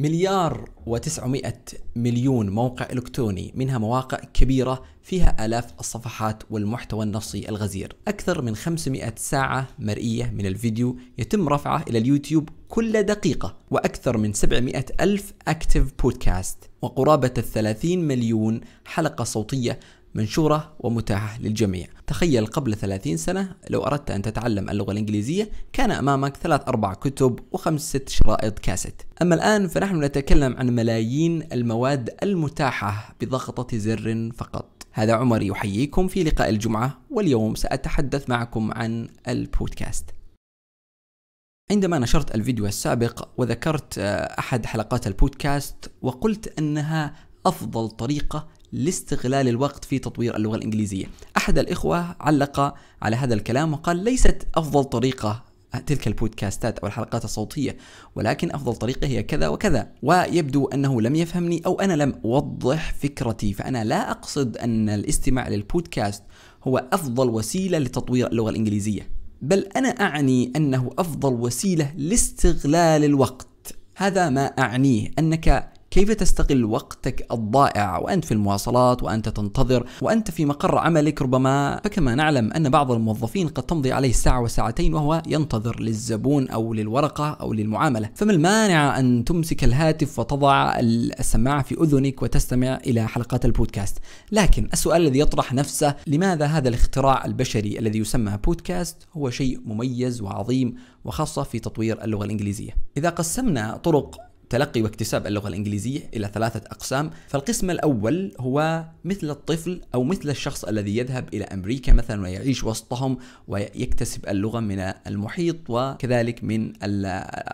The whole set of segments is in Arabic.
مليار و900 مليون موقع إلكتروني منها مواقع كبيرة فيها آلاف الصفحات والمحتوى النصي الغزير أكثر من 500 ساعة مرئية من الفيديو يتم رفعه إلى اليوتيوب كل دقيقة وأكثر من 700 ألف اكتف بودكاست وقرابة 30 مليون حلقة صوتية منشورة ومتاحة للجميع تخيل قبل 30 سنة لو أردت أن تتعلم اللغة الإنجليزية كان أمامك ثلاث أربع كتب وخمس ست شرائط كاسيت أما الآن فنحن نتكلم عن ملايين المواد المتاحة بضغطة زر فقط هذا عمر يحييكم في لقاء الجمعة واليوم سأتحدث معكم عن البودكاست عندما نشرت الفيديو السابق وذكرت آه، أحد حلقات البودكاست وقلت أنها أفضل طريقة لاستغلال الوقت في تطوير اللغة الإنجليزية أحد الإخوة علق على هذا الكلام وقال ليست أفضل طريقة تلك البودكاستات أو الحلقات الصوتية ولكن أفضل طريقة هي كذا وكذا ويبدو أنه لم يفهمني أو أنا لم أوضح فكرتي فأنا لا أقصد أن الاستماع للبودكاست هو أفضل وسيلة لتطوير اللغة الإنجليزية بل أنا أعني أنه أفضل وسيلة لاستغلال الوقت هذا ما أعنيه أنك كيف تستغل وقتك الضائع وأنت في المواصلات وأنت تنتظر وأنت في مقر عملك ربما فكما نعلم أن بعض الموظفين قد تمضي عليه ساعة وساعتين وهو ينتظر للزبون أو للورقة أو للمعاملة فما المانع أن تمسك الهاتف وتضع السماعة في أذنك وتستمع إلى حلقات البودكاست لكن السؤال الذي يطرح نفسه لماذا هذا الاختراع البشري الذي يسمى بودكاست هو شيء مميز وعظيم وخاصة في تطوير اللغة الإنجليزية إذا قسمنا طرق تلقي واكتساب اللغة الإنجليزية إلى ثلاثة أقسام فالقسم الأول هو مثل الطفل أو مثل الشخص الذي يذهب إلى أمريكا مثلا ويعيش وسطهم ويكتسب اللغة من المحيط وكذلك من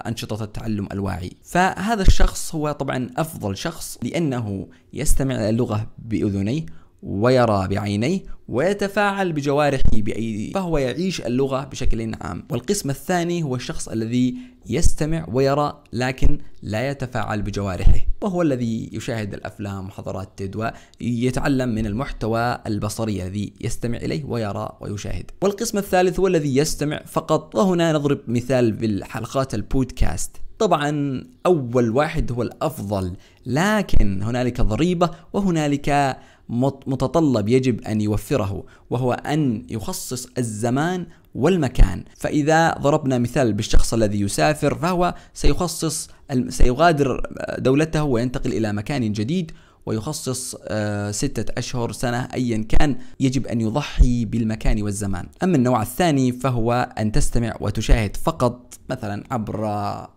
أنشطة التعلم الواعي فهذا الشخص هو طبعا أفضل شخص لأنه يستمع اللغة بأذنيه ويرى بعينيه ويتفاعل بجوارحه بأيديه فهو يعيش اللغة بشكل عام والقسم الثاني هو الشخص الذي يستمع ويرى لكن لا يتفاعل بجوارحه وهو الذي يشاهد الأفلام وحضارات تيد ويتعلم من المحتوى البصري الذي يستمع إليه ويرى ويشاهد والقسم الثالث هو الذي يستمع فقط وهنا نضرب مثال بالحلقات البودكاست طبعا أول واحد هو الأفضل لكن هنالك ضريبة وهنالك متطلب يجب ان يوفره وهو ان يخصص الزمان والمكان فاذا ضربنا مثال بالشخص الذي يسافر فهو سيخصص سيغادر آه، دولته وينتقل الى مكان جديد ويخصص آه، ستة أشهر سنة أيا كان يجب أن يضحي بالمكان والزمان أما النوع الثاني فهو أن تستمع وتشاهد فقط مثلا عبر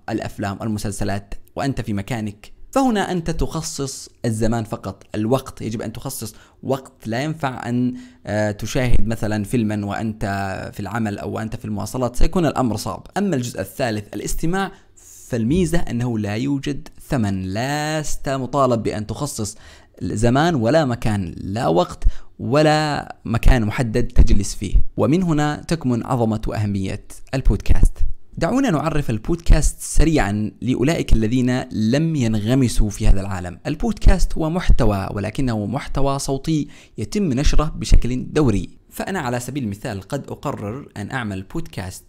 الأفلام والمسلسلات وأنت في مكانك فهنا أنت تخصص الزمان فقط الوقت يجب أن تخصص وقت لا ينفع أن آه، تشاهد مثلا فيلما وأنت في العمل أو أنت في المواصلات سيكون الأمر صعب أما الجزء الثالث الاستماع فالميزة أنه لا يوجد ثمن لست مطالب بأن تخصص زمان ولا مكان لا وقت ولا مكان محدد تجلس فيه ومن هنا تكمن عظمة وأهمية البودكاست دعونا نعرف البودكاست سريعا لاولئك الذين لم ينغمسوا في هذا العالم. البودكاست هو محتوى ولكنه محتوى صوتي يتم نشره بشكل دوري. فانا على سبيل المثال قد اقرر ان اعمل بودكاست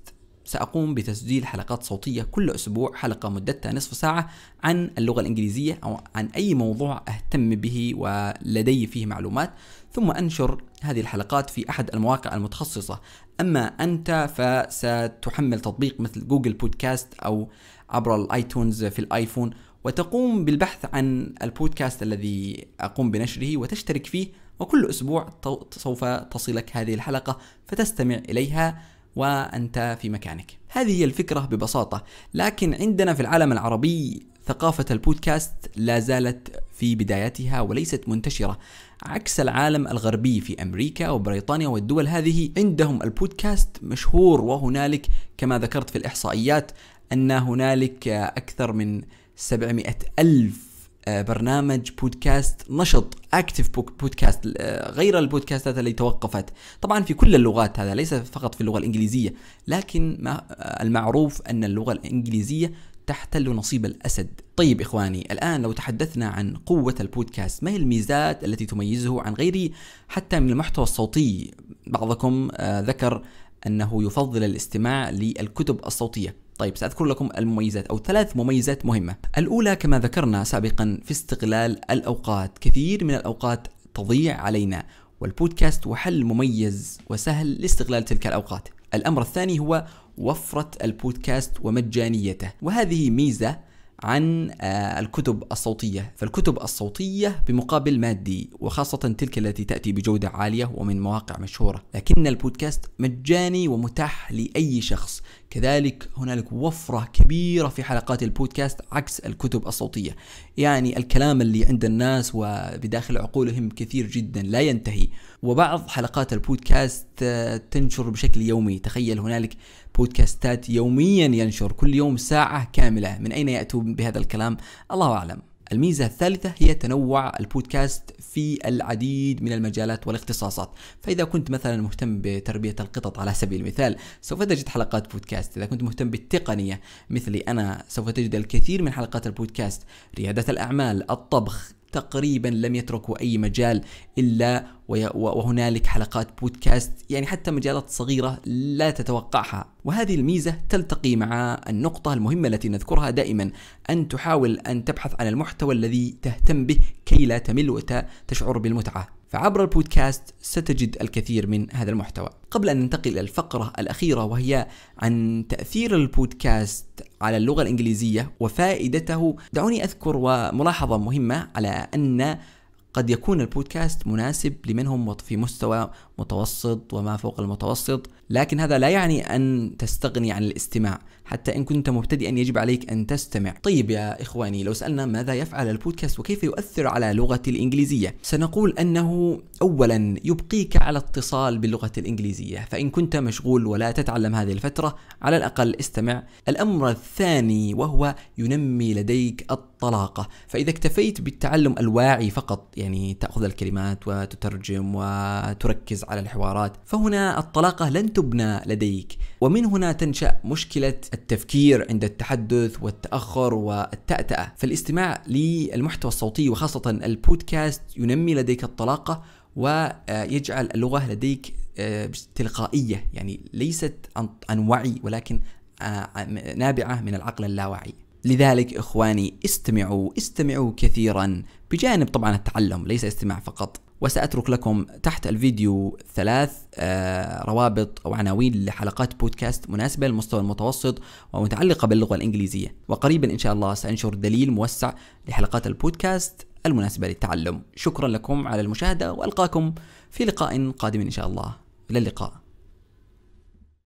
سأقوم بتسجيل حلقات صوتية كل أسبوع حلقة مدتها نصف ساعة عن اللغة الإنجليزية أو عن أي موضوع أهتم به ولدي فيه معلومات ثم أنشر هذه الحلقات في أحد المواقع المتخصصة اما انت فستحمل تطبيق مثل جوجل بودكاست او عبر الايتونز في الايفون وتقوم بالبحث عن البودكاست الذي اقوم بنشره وتشترك فيه وكل اسبوع سوف تصلك هذه الحلقه فتستمع اليها وأنت في مكانك هذه هي الفكرة ببساطة لكن عندنا في العالم العربي ثقافة البودكاست لا زالت في بدايتها وليست منتشرة عكس العالم الغربي في أمريكا وبريطانيا والدول هذه عندهم البودكاست مشهور وهنالك كما ذكرت في الإحصائيات أن هنالك أكثر من 700 ألف آه، برنامج بودكاست نشط اكتف بودكاست آه، غير البودكاستات اللي توقفت طبعا في كل اللغات هذا ليس فقط في اللغه الانجليزيه لكن ما آه، المعروف ان اللغه الانجليزيه تحتل نصيب الاسد طيب اخواني الان لو تحدثنا عن قوه البودكاست ما هي الميزات التي تميزه عن غيره حتى من المحتوى الصوتي بعضكم ذكر انه يفضل الاستماع للكتب الصوتيه طيب سأذكر لكم المميزات أو ثلاث مميزات مهمة الأولى كما ذكرنا سابقا في استغلال الأوقات كثير من الأوقات تضيع علينا والبودكاست هو حل مميز وسهل لاستغلال تلك الأوقات الأمر الثاني هو وفرة البودكاست ومجانيته وهذه ميزة عن آه، الكتب الصوتية فالكتب الصوتية بمقابل مادي وخاصة تلك التي تأتي بجودة عالية ومن مواقع مشهورة لكن البودكاست مجاني ومتاح لأي شخص كذلك هنالك وفرة كبيرة في حلقات البودكاست عكس الكتب الصوتية يعني الكلام اللي عند الناس وبداخل عقولهم كثير جدا لا ينتهي وبعض حلقات البودكاست آه، تنشر بشكل يومي تخيل هنالك بودكاستات يوميا ينشر كل يوم ساعة كاملة من أين يأتوا بهذا الكلام الله أعلم الميزة الثالثة هي تنوع البودكاست في العديد من المجالات والاختصاصات فإذا كنت مثلا مهتم بتربية القطط على سبيل المثال سوف تجد حلقات بودكاست إذا كنت مهتم بالتقنية مثلي أنا سوف تجد الكثير من حلقات البودكاست ريادة الأعمال الطبخ تقريبا لم يتركوا أي مجال إلا وهنالك حلقات بودكاست يعني حتى مجالات صغيرة لا تتوقعها وهذه الميزة تلتقي مع النقطة المهمة التي نذكرها دائما أن تحاول أن تبحث عن المحتوى الذي تهتم به كي لا تمل وتشعر بالمتعة فعبر البودكاست ستجد الكثير من هذا المحتوى قبل أن ننتقل إلى الفقرة الأخيرة وهي عن تأثير البودكاست على اللغة الإنجليزية وفائدته دعوني أذكر وملاحظة مهمة على أن قد يكون البودكاست مناسب لمن هم في مستوى متوسط وما فوق المتوسط لكن هذا لا يعني أن تستغني عن الاستماع حتى إن كنت مبتدئا يجب عليك أن تستمع طيب يا إخواني لو سألنا ماذا يفعل البودكاست وكيف يؤثر على لغة الإنجليزية سنقول أنه أولا يبقيك على اتصال باللغة الإنجليزية فإن كنت مشغول ولا تتعلم هذه الفترة على الأقل استمع الأمر الثاني وهو ينمي لديك الطلاقة فإذا اكتفيت بالتعلم الواعي فقط يعني تأخذ الكلمات وتترجم وتركز على الحوارات فهنا الطلاقة لن تبنى لديك ومن هنا تنشأ مشكلة التفكير عند التحدث والتأخر والتأتأة فالاستماع للمحتوى الصوتي وخاصة البودكاست ينمي لديك الطلاقة ويجعل اللغة لديك آه، تلقائية يعني ليست عن وعي ولكن آه، نابعة من العقل اللاواعي لذلك إخواني استمعوا استمعوا كثيرا بجانب طبعا التعلم ليس استماع فقط وسأترك لكم تحت الفيديو ثلاث آه، روابط أو عناوين لحلقات بودكاست مناسبة للمستوى المتوسط ومتعلقة باللغة الإنجليزية وقريبا إن شاء الله سأنشر دليل موسع لحلقات البودكاست المناسبة للتعلم شكرا لكم على المشاهدة وألقاكم في لقاء قادم إن شاء الله إلى اللقاء